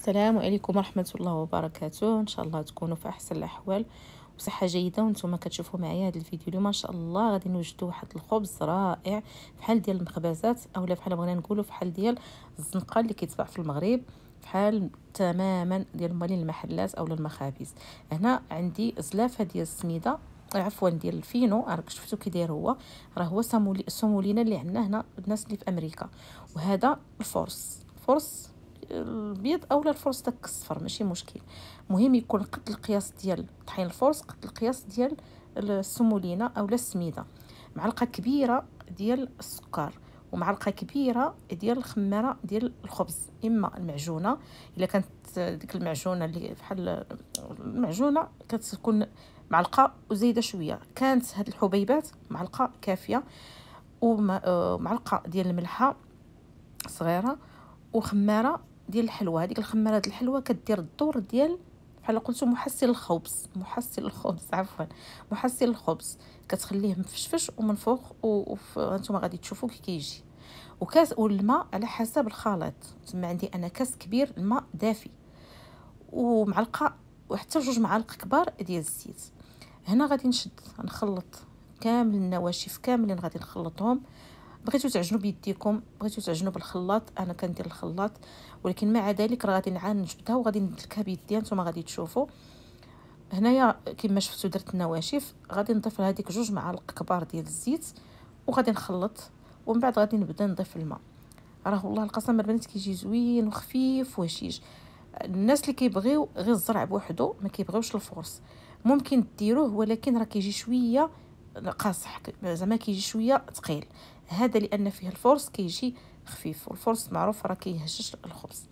السلام عليكم ورحمة الله وبركاته إن شاء الله تكونوا في أحسن الأحوال بصحة جيدة وانتم كتشوفوا معايا هذا الفيديو اليوم إن شاء الله غادي نوجدوا واحد الخبز رائع حال ديال المخبزات أولا بحال بغينا في حال ديال الزنقة اللي كيتباع في المغرب حال تماما ديال مالين المحلات أولا المخابز هنا عندي زلافة ديال السميدة عفوا ديال الفينو راك شفتو كي داير هو راه هو سامولينا اللي عندنا هنا الناس اللي في امريكا وهذا الفورس فورس البيض اولا الفرص داك الصفر ماشي مشكل مهم يكون قد القياس ديال طحين الفرص قد القياس ديال السمولينا اولا السميده معلقه كبيره ديال السكر ومعلقه كبيره ديال الخماره ديال الخبز اما المعجونه الا كانت ديك المعجونه اللي بحال المعجونه كتكون معلقه وزايده شويه كانت هاد الحبيبات معلقه كافيه ومعلقه آه، ديال الملحه صغيره وخماره ديال الحلوى هذيك الخماره الحلوى كدير الدور ديال بحال قلتو محسن الخبز محسن الخبز عفوا محسن الخبز كتخليه مفشفش ومن فوق وانتم غادي تشوفوا كي كيجي وكاس والماء على حسب الخليط تما عندي انا كاس كبير الماء دافي ومعلقه وحتى جوج معالق كبار ديال الزيت هنا غادي نشد نخلط كامل النواشف كاملين غادي نخلطهم بغيتو تعجنوا بيديكم بغيتو تعجنوا بالخلاط انا كندير الخلاط ولكن مع ذلك راه غادي نعان نجبدها وغادي ندلكها بيدي نتوما غادي تشوفوا هنايا كما شفتوا درت النواشف غادي نضيف لهاديك جوج معالق كبار ديال الزيت وغادي نخلط ومن بعد غادي نبدا نضيف الماء راه والله القسم البنات كيجي زوين وخفيف وهشيش الناس اللي كيبغيو غير الزرع بوحدو ما كيبغيوش الفورس ممكن ديروه ولكن راه كيجي شويه قاصح زعما كيجي شويه ثقيل هذا لان فيه الفورس كيجي خفيف والفورس معروف راه كيهشش الخبز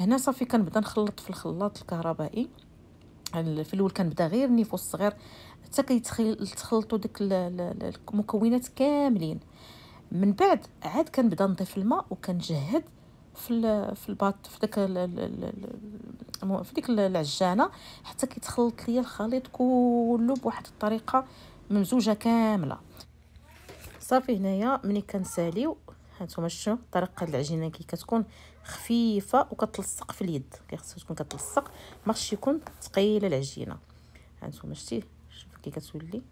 هنا صافي كنبدا نخلط في الخلاط الكهربائي في الاول كنبدا غير النيفو الصغير حتى كيتخلطوا داك المكونات كاملين من بعد عاد كنبدا نضيف الماء وكنجهد في في الباط في داك في ديك العجانه حتى كيتخلط ليا الخليط كله بواحد الطريقه ممزوجه كامله صافي هنايا ملي كنساليو هانتوما شنو طريقه العجينه كي كتكون خفيفه وكتلصق في اليد كيخصها تكون كتلصق ما خصش يكون ثقيله العجينه هانتوما شتي شوف كي كتولي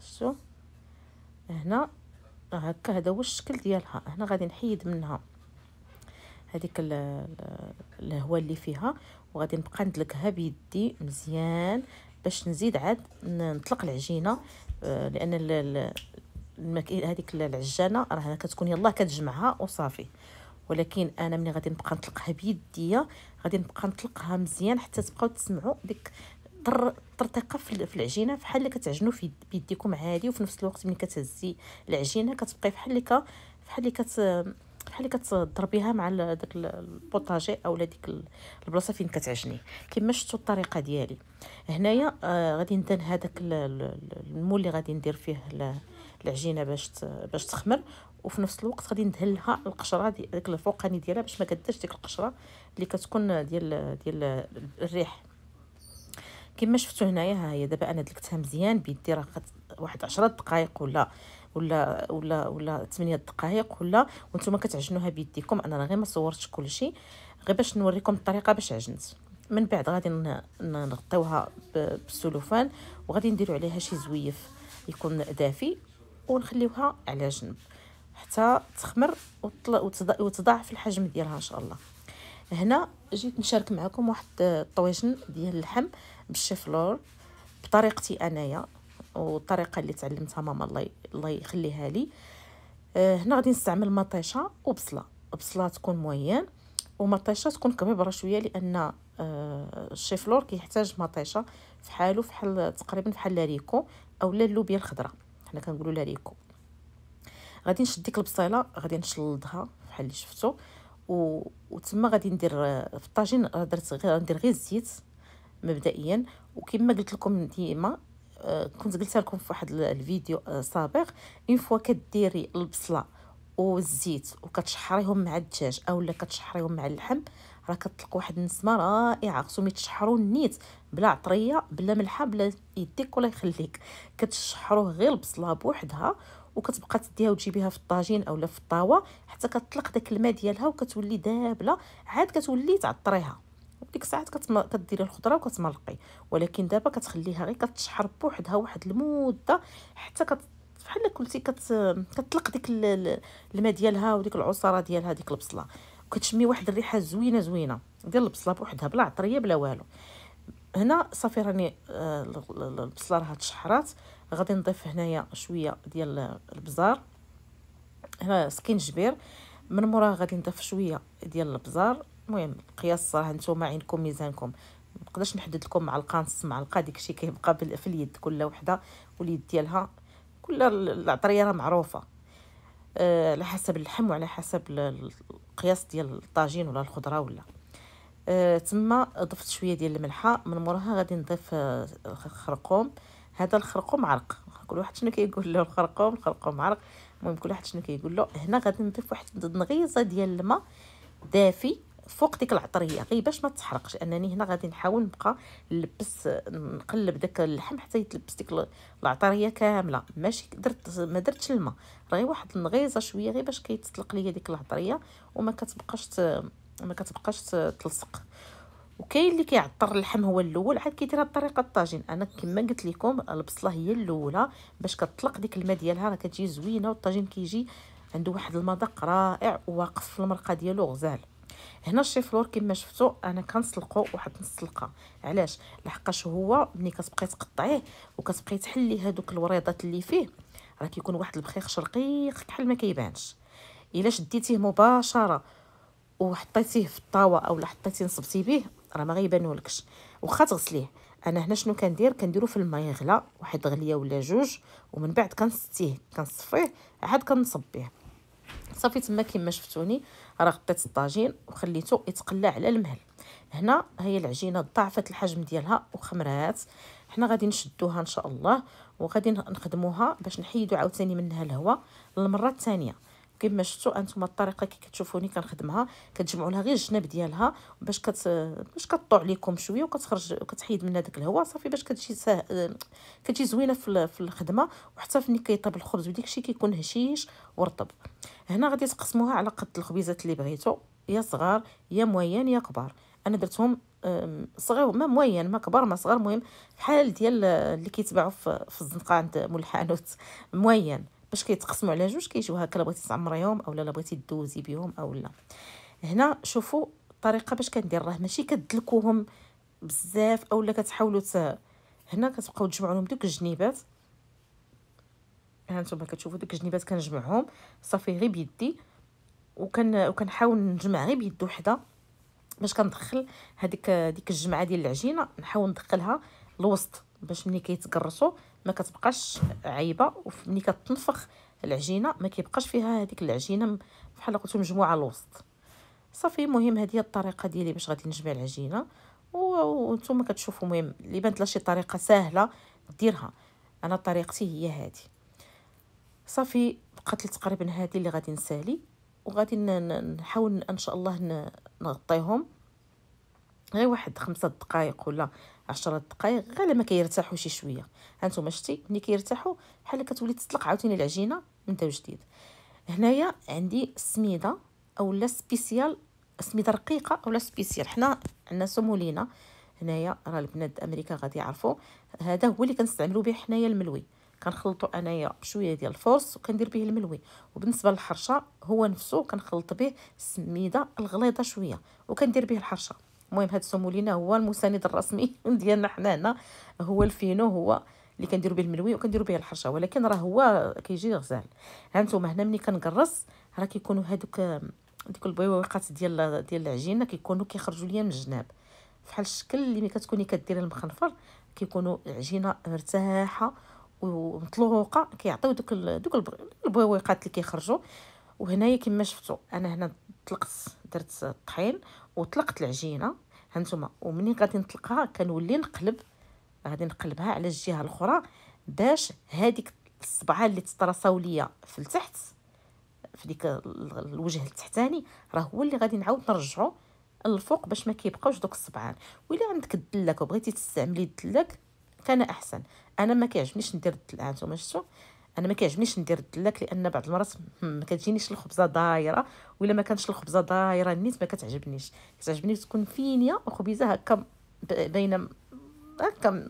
شتو هنا هكا هذا هو الشكل ديالها هنا غادي نحيد منها هذيك الهواء اللي فيها وغادي نبقى ندلكها بيدي مزيان باش نزيد عاد نطلق العجينه آه، لان الماكله هذيك العجانه راه كتكون يلاه كتجمعها وصافي ولكن انا ملي غادي نبقى نطلقها بيديا غادي نبقى نطلقها مزيان حتى تبقاو تسمعوا ديك الطرطقه في العجينه فحال اللي كتعجنوا في بيديكم عادي وفي نفس الوقت ملي كتهزي العجينه كتبقاي فحال اللي فحال اللي كت بحال اللي كتضربيها مع داك البوطاجي اولا ديك البلاصه فين كتعجني كما شفتوا الطريقه ديالي هنايا آه غادي ندان هذاك المول اللي غادي ندير فيه العجينه باش باش تخمر وفي نفس الوقت غادي ندهلها القشره ديك الفوقاني ديالها باش ما كديرش ديك القشره اللي كتكون ديال ديال الريح كما شفتوا هنايا ها هي دابا انا دلكتها مزيان بيدي راه واحد 10 دقائق ولا ولا ولا ولا 8 دقائق ولا وانتم كتعجنوها بيديكم انا غير ما صورتش كلشي غير باش نوريكم الطريقه باش عجنت من بعد غادي نغطيوها بالسلوفان وغادي نديرو عليها شي زويف يكون دافي ونخليوها على جنب حتى تخمر وتضاعف الحجم ديالها ان شاء الله هنا جيت نشارك معكم واحد الطويجن ديال اللحم بالشيفلور بطريقتي انايا والطريقه اللي تعلمتها ماما الله يخليها لي آه، هنا غادي نستعمل مطيشه وبصله بصله تكون موين ومطيشه تكون كبيره شويه لان آه، الشيفلور كيحتاج مطيشه فحالو فحال تقريبا فحال ريكو اولا اللوبيا الخضراء حنا كنقولوا لها ريكو غادي نشد ديك البصيله غادي نشلضها بحال اللي شفتوا و... وتما غادي ندير في الطاجين درت غير غندير غير الزيت مبدئيا وكما قلت لكم ديما آه، كنت قلت لكم في واحد الفيديو سابق اون فوا كديري البصله والزيت وكتشحريهم مع الدجاج اولا كتشحريهم مع اللحم راه كطلق واحد النسمه رائعه خصهم يتشحروا نيت بلا عطريه بلا ملحه بلا يديك ولا يخليك كتشحروه غير البصله بوحدها وكتبقى تديها وتجيبيها في الطاجين اولا في الطاوه حتى كتطلق داك الماء ديالها وكتولي دابله عاد كتولي تعطريها ديك الساعات كديري الخضره وكتملقي ولكن دابا كتخليها غير كتشحر بوحدها واحد المده حتى كت بحال كلتي كت... كتطلق ديك الماء ديالها وديك العصاره ديالها ديك البصله وكتشمي واحد الريحه زوينه زوينه ديال البصله بوحدها بلا عطريه بلا والو هنا صافي راني آه، البصله راها تشحرات غادي نضيف هنايا شويه ديال البزار هنا سكينجبير من موراه غادي نضيف شويه ديال البزار المهم القياس راه نتوما عينكم ميزانكم مقدرش نحدد لكم معلقه نص معلقه داكشي كيبقى في اليد كل وحده واليد ديالها كل العطريه راه معروفه أه على حسب اللحم وعلى حسب المقياس ديال الطاجين ولا الخضره ولا أه تما ضفت شويه ديال الملحه من موراها غادي نضيف أه، خرقوم هذا الخرقوم عرق كل واحد شنو كيقول له الخرقوم الخرقوم عرق المهم كل واحد شنو كيقول له هنا غادي نضيف واحد نغيزه ديال الماء دافي فوق ديك العطريه غير باش ما تحرقش انني هنا غادي نحاول نبقى نلبس نقلب داك اللحم حتى يتلبس ديك العطريه كامله ماشي درت ما درتش الماء غير واحد النغيزه شويه غير باش كيتطلق ليا ديك العطريه وما كتبقاش ما كتبقاش تلصق وكاين اللي كيعطر اللحم هو الاول عاد كيديرها بطريقه الطاجين انا كما قلت لكم البصله هي الاولى باش كتطلق ديك الماء ديالها راه كتجي زوينه والطاجين كيجي عنده واحد المذاق رائع وواقف في المرقه ديالو غزال هنا الشيفلور كما شفتوا انا كنسلقو واحد نص سلقه علاش لحقاش هو ملي كتبقاي تقطعيه وكتبقاي تحلي هذوك الوريضات اللي فيه راه كيكون واحد البخيخ رقيق كحل ما كيبانش الا شديتيه مباشره وحطيتيه في الطاوه اولا حطيتيه نصبتي به راه ما غيبانولكش واخا تغسليه انا هنا شنو كندير كنديرو في الماء يغلى واحد غليه ولا جوج ومن بعد كنستيه كنصفيه عاد كنصب صافي تما كيما شفتوني راه غطيت الطاجين وخليته يتقلى على المهل هنا هي العجينه ضاعفت الحجم ديالها وخمرات حنا غادي نشدوها ان شاء الله وغادي نخدموها باش نحيدو عاوتاني منها الهواء للمره الثانيه كما شفتوا انتم الطريقه كي كتشوفوني كنخدمها كتجمعوا لها غير الجناب ديالها باش كت باش كطوع لكم شويه وكتخرج وكتحيد منها داك الهواء صافي باش كتجي سا... كتجي زوينه في, في الخدمه وحتى فني كيطيب الخبز وداكشي كيكون هشيش ورطب هنا غادي تقسموها على قد الخبيزات اللي بغيتو يا صغار يا موين يا كبار انا درتهم صغير ما موين ما كبار ما صغار مهم بحال ديال اللي كيتباعوا في الزنقه عند مول الحانوت موين باش كيتقسموا على جوج كيجيو هكا لا بغيتي تعمريهم اولا لا بغيتي دوزي بهم اولا هنا شوفوا الطريقه باش كندير راه ماشي كدلكوهم بزاف اولا كتحاولوا ت... هنا كتبقاو تجمعوا لهم دوك الجنيبات ها نتوما كتشوفوا دوك الجنيبات كنجمعهم صافي غير بيدي وكن وكنحاول نجمع غير بيد وحده باش كندخل هذيك ديك الجمعه ديال العجينه نحاول ندخلها الوسط باش ملي كيتقرصوا ما كتبقاش عايبه وملي كتنفخ العجينه ما كيبقاش فيها هذيك العجينه بحال قلت مجموعه الوسط صافي مهم هذه هي الطريقه ديالي باش غادي نجمع العجينه وانتم كتشوفوا المهم اللي بانت لها شي طريقه سهله ديرها انا طريقتي هي هذه صافي بقات لي تقريبا هذه اللي غادي نسالي وغادي نحاول ان شاء الله نغطيهم غير واحد خمسة دقائق ولا 10 دقائق غير لما كيرتاحوا شي شويه هانتوما شتي ملي كيرتاحوا بحال كتولي تطلق عاوتاني العجينه من تاو جديد هنايا عندي سميده اولا سبيسيال سميده رقيقه اولا سبيسيال حنا عندنا سومولينا هنايا راه البنات امريكا غادي يعرفوا هذا هو اللي كنستعملوا به حنايا الملوي كنخلطو انايا بشويه ديال الفورس وكندير به الملوي وبالنسبه للحرشه هو نفسه كنخلط به السميده الغليظه شويه وكندير به الحرشه المهم هاد السمولينا هو المساند الرسمي ديالنا حنا هنا هو الفينو هو اللي كنديرو به الملوي وكنديرو به الحرشه ولكن راه هو كيجي غزال ها نتوما هنا ملي كنقرص راه كيكونوا هادوك ديك البويوقات ديال ديال العجينه كيكونوا كيخرجوا ليا من الجناب فحال الشكل اللي ملي كتكوني كديري المخنفر كيكونوا العجينه مرتاحه ومطلوقه كيعطيو دوك دوك البويوقات اللي كيخرجوا وهنايا كما شفتوا انا هنا طلقت درت الطحين وطلقت العجينه هانتوما ومنين غادي نطلقها كنولي نقلب غادي نقلبها على الجهه الاخرى باش هذيك الصبعه اللي تطراصاو ليا في التحت في ديك الوجه التحتاني راه هو اللي غادي نعاود نرجعو الفوق باش ما كيبقاوش دوك الصبعان ويلا عندك الدلاك وبغيتي تستعملي الدلاك كان احسن انا ما كيعجبنيش ندير الدلاك هانتوما شفتو انا ما كيعجبنيش ندير الدلاك لان بعض المرات ما كتجينيش الخبزه دايره ولا ما كانش الخبزه دايره نيت ما كتعجبنيش كتعجبني تكون فينيا وخبيزه هكا بين هكا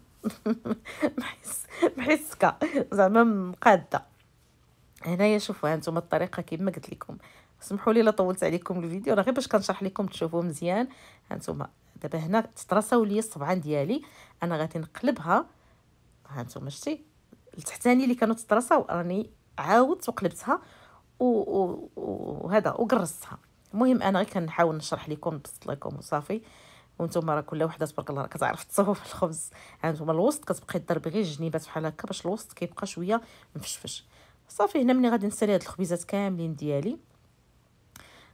محس محسكه زعما مقاده هنايا شوفوا هانتوما الطريقه كيما قلت لكم سمحوا لي الا طولت عليكم الفيديو راه غير باش كنشرح لكم تشوفوا مزيان هانتوما دابا هنا تتراساو لي الصبعان ديالي انا غادي نقلبها هانتوما شتي التحتاني اللي كانوا طرسه راني عاودت وقلبتها وهذا وقرصتها المهم انا غير كنحاول نشرح لكم نبسط لكم وصافي وانتم راه كل وحده تبارك الله كتعرف تصوب الخبز انتم يعني الوسط كتبقاي تضربي غير الجنيبات بحال هكا باش الوسط كيبقى شويه مفشفش صافي هنا ملي غادي نسالي هاد الخبيزات كاملين ديالي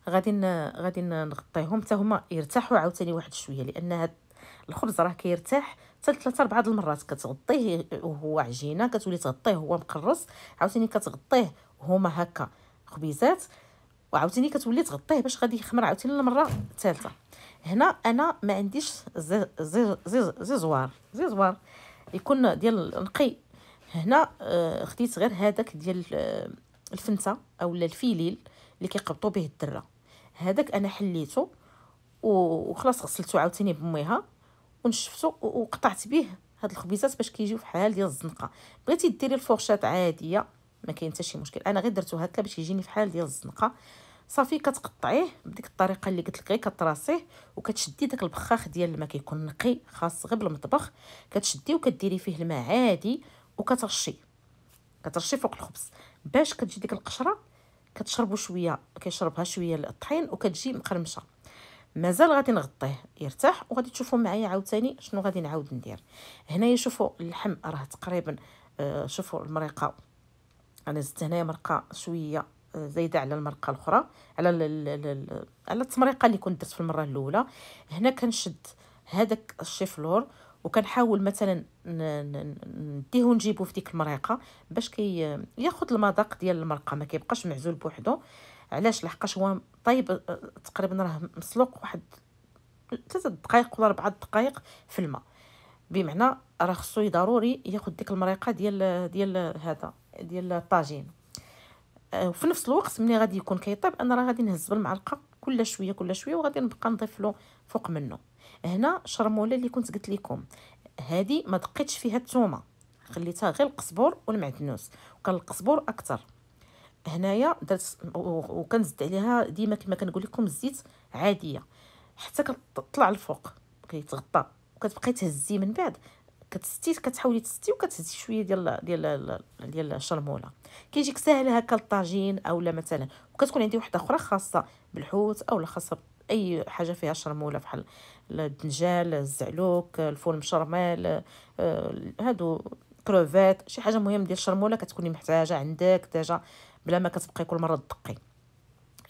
غادي غادي نغطيهم حتى هما يرتاحوا عاوتاني واحد شويه لان هاد الخبز راه كيرتاح كي حتى ثلاثه اربعه المرات كتغطيه وهو عجينه كتولي تغطيه وهو مقرص عاوتاني كتغطيه هما هكا خبيزات وعاوتاني كتولي تغطيه باش غادي يخمر عاوتاني المره الثالثه هنا انا ما عنديش زي زي زي زيزوار يكون ديال نقي هنا آه، خديت غير هذاك ديال آه، الفنته اولا الفيليل اللي كيقبطوا به الدره هذاك انا حليته وخلاص غسلته عاوتاني بميها ونشفتو وقطعت به هاد الخبيزات باش كيجيو فحال ديال الزنقه بغيتي ديري الفورشات عاديه ما كاين حتى شي مشكل انا غير درتو هكا باش يجيني فحال ديال الزنقه صافي كتقطعيه بديك الطريقه اللي قلت لك غير كتراسيه وكتشدي داك البخاخ ديال الماء كيكون نقي خاص غير بالمطبخ كتشدي وكديري فيه الماء عادي وكترشي كترشي فوق الخبز باش كتجي ديك القشره كتشربو شويه كيشربها شويه الطحين وكتجي مقرمشه مازال غادي نغطيه يرتاح وغادي تشوفوا معايا عاوتاني شنو غادي نعاود ندير هنايا شوفوا اللحم راه تقريبا آه شوفوا المريقه انا زدت هنايا مرقه شويه آه، زايده على المرقه الاخرى على ال على التمريقه اللي كنت درت في المره الاولى هنا كنشد هذاك الشيفلور وكنحاول مثلا نديه ونجيبو في ديك المريقه باش كي آه، ياخذ المذاق ديال المرقه ما كيبقاش معزول بوحدو علاش لحقاش هو طيب تقريبا راه مسلوق واحد ثلاثة دقائق ولا ربعة دقائق في الماء بمعنى راه خصو ضروري ياخد ديك المريقه ديال ديال هذا ديال الطاجين وفي نفس الوقت ملي غادي يكون كيطيب انا راه غادي نهز بالمعلقه كل شويه كل شويه وغادي نبقى نضيف له فوق منه هنا شرموله اللي كنت قلت لكم هذه ما دقيتش فيها الثومه خليتها غير القزبر والمعدنوس وكان القزبر اكثر هنايا درت وكنزد عليها ديما كما كنقول لكم الزيت عاديه حتى كتطلع الفوق كيتغطى وكتبقاي تهزي من بعد كتستي كتحاولي تستي وكتهزي شويه ديال ديال ديال الشرموله كيجيك ساهل هكا الطاجين اولا مثلا وكتكون عندي وحده اخرى خاصه بالحوت اولا خاصه اي حاجه فيها شرموله بحال الدنجال الزعلوك الفول مشرمال آه، هادو كروفيت شي حاجه مهم ديال الشرموله كتكوني محتاجه عندك ديجا بلا ما كتبقى كل مره تدقي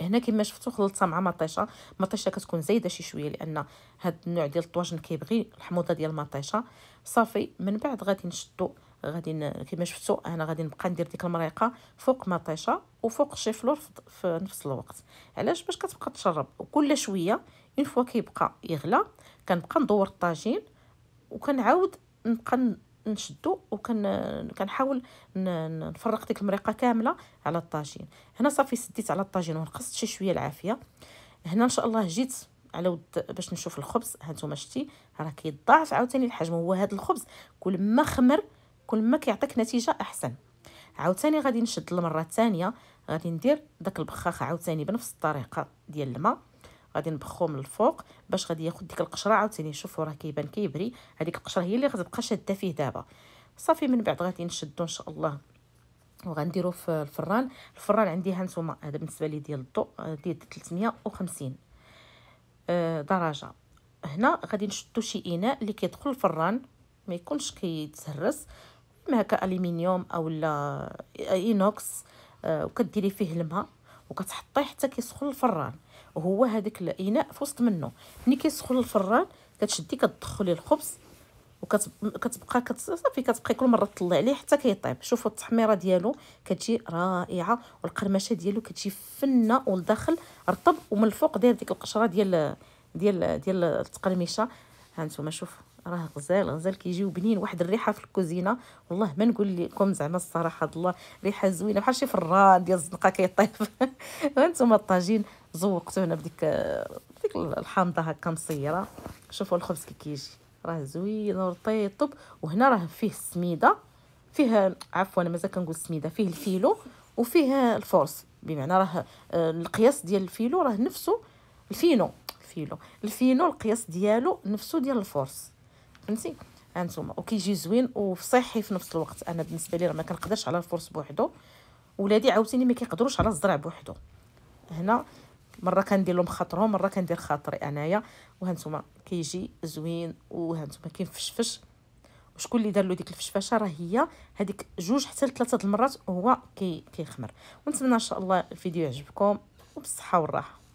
هنا كما شفتوا خلطتها مع مطيشه مطيشه كتكون زايده شي شويه لان هاد النوع ديال الطواجن كيبغي الحموضه ديال المطيشه صافي من بعد غادي نشدو غادي كما شفتوا انا غادي نبقى ندير ديك المريقه فوق مطيشه وفوق الشيفلور في نفس الوقت علاش باش كتبقى تشرب وكل شويه اون فوا كيبقى يغلى كنبقى ندور الطاجين وكنعاود نبقى نشدو وكنحاول نفرق ديك المريقه كامله على الطاجين هنا صافي سديت على الطاجين ونقصت شي شويه العافيه هنا ان شاء الله جيت على ود باش نشوف الخبز هانتوما شتي راه كيضاعف عاوتاني الحجم هو هذا الخبز كل ما خمر كل ما كيعطيك نتيجه احسن عاوتاني غادي نشد المره الثانيه غادي ندير داك البخاخه عاوتاني بنفس الطريقه ديال الماء غادي نبخو من الفوق باش غادي ياخد ديك القشره عاوتاني شوفوا راه كيبان كيبري هذيك القشره هي اللي غتبقى شاده فيه دابا صافي من بعد غادي نشدو ان شاء الله وغنديرو في الفران الفران عندي هانتوما هذا بالنسبه لي ديال الضوء ديال 350 آه، درجه هنا غادي نشدو شي اناء اللي كيدخل الفران ما يكونش كيتهرس ما هكا الومنيوم اولا آه، اينوكس آه، وكديري فيه الماء وكتحطيه حتى كيسخن الفران هو هذاك الاناء في وسط منه ملي كيسخن الفران كتشدي كتدخلي الخبز وكتبقى كت... صافي كتبقى كل مره تطلع عليه حتى كيطيب شوفوا التحميره ديالو كتجي رائعه والقرمشه ديالو كتجي فنه والداخل رطب ومن الفوق داير ديك القشره ديال ديال ديال التقرمشه ها انتم شوفوا راه غزال غزال كيجيو بنين واحد الريحه في الكوزينه والله ما نقول لكم زعما الصراحه الله ريحه زوينه بحال شي فران ديال الزنقه كيطيب ها انتم الطاجين زوقته هنا بديك ديك الحامضه هكا مصيره شوفوا الخبز كي كيجي راه زوين ورطيب وهنا راه فيه السميده فيه عفوا انا مازال كنقول السميده فيه الفيلو وفيه الفورس بمعنى راه آه، القياس ديال الفيلو راه نفسه الفينو الفيلو الفينو القياس ديالو نفسه ديال الفورس فهمتي هانتوما وكيجي زوين وصحي في نفس الوقت انا بالنسبه لي راه ما كنقدرش على الفورس بوحدو ولادي عاوتاني ما كيقدروش على الزرع بوحدو هنا مره كندير لهم خاطرهم مره كندير خاطري انايا وهانتوما كيجي زوين وهانتوما كينفشفش وشكون اللي دار له ديك الفشفاشه راه هي هذيك جوج حتى لثلاثه المرات هو كي كيخمر ونتمنى ان شاء الله الفيديو يعجبكم وبالصحه والراحه